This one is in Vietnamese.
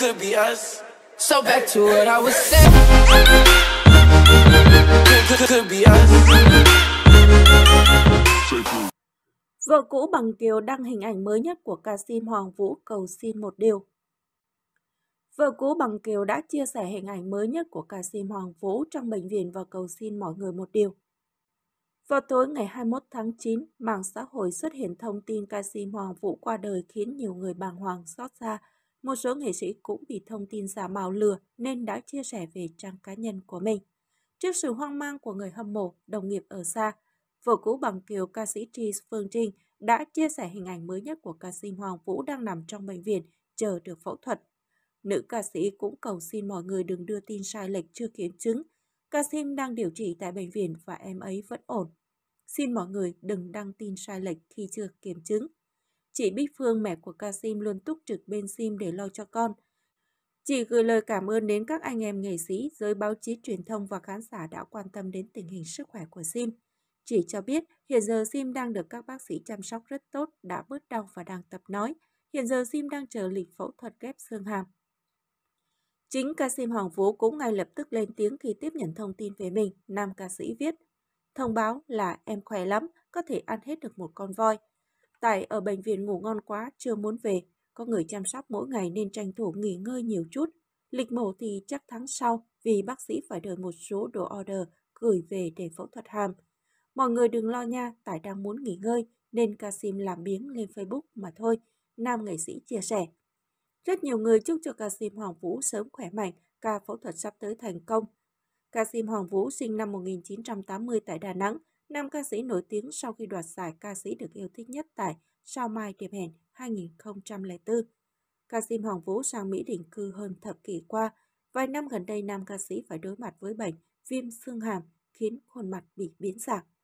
could be us. So back to what I was saying. Could, could be us. Vợ cũ bằng Kiều đăng hình ảnh mới nhất của ca sĩ Hoàng Vũ cầu xin một điều. Vợ cũ bằng Kiều đã chia sẻ hình ảnh mới nhất của ca sĩ Hoàng Vũ trong bệnh viện và cầu xin mọi người một điều. Vào tối ngày 21 tháng 9, mạng xã hội xuất hiện thông tin ca sĩ Hoàng Vũ qua đời khiến nhiều người bàng hoàng xót xa một số nghệ sĩ cũng bị thông tin giả mạo lừa nên đã chia sẻ về trang cá nhân của mình. Trước sự hoang mang của người hâm mộ, đồng nghiệp ở xa, vợ cũ bằng kiều ca sĩ Tri Phương Trinh đã chia sẻ hình ảnh mới nhất của ca sĩ Hoàng Vũ đang nằm trong bệnh viện chờ được phẫu thuật. Nữ ca sĩ cũng cầu xin mọi người đừng đưa tin sai lệch chưa kiểm chứng. Ca sĩ đang điều trị tại bệnh viện và em ấy vẫn ổn. Xin mọi người đừng đăng tin sai lệch khi chưa kiểm chứng. Chị Bích Phương mẹ của ca Sim luôn túc trực bên Sim để lo cho con. Chị gửi lời cảm ơn đến các anh em nghệ sĩ, giới báo chí truyền thông và khán giả đã quan tâm đến tình hình sức khỏe của Sim. Chị cho biết hiện giờ Sim đang được các bác sĩ chăm sóc rất tốt, đã bớt đau và đang tập nói. Hiện giờ Sim đang chờ lịch phẫu thuật ghép xương hàm. Chính ca sim Hoàng Vũ cũng ngay lập tức lên tiếng khi tiếp nhận thông tin về mình. Nam ca sĩ viết, thông báo là em khỏe lắm, có thể ăn hết được một con voi. Tại ở bệnh viện ngủ ngon quá, chưa muốn về, có người chăm sóc mỗi ngày nên tranh thủ nghỉ ngơi nhiều chút. Lịch mổ thì chắc tháng sau vì bác sĩ phải đợi một số đồ order gửi về để phẫu thuật hàm. Mọi người đừng lo nha, tại đang muốn nghỉ ngơi nên ca sim làm biếng lên Facebook mà thôi, nam nghệ sĩ chia sẻ. Rất nhiều người chúc cho ca sim Hoàng Vũ sớm khỏe mạnh, ca phẫu thuật sắp tới thành công. Ca sim Hoàng Vũ sinh năm 1980 tại Đà Nẵng, Nam ca sĩ nổi tiếng sau khi đoạt giải ca sĩ được yêu thích nhất tại Sao Mai Điệp Hẹn 2004. Ca sĩ Hoàng Vũ sang Mỹ định cư hơn thập kỷ qua. Vài năm gần đây, nam ca sĩ phải đối mặt với bệnh viêm xương hàm khiến khuôn mặt bị biến dạng.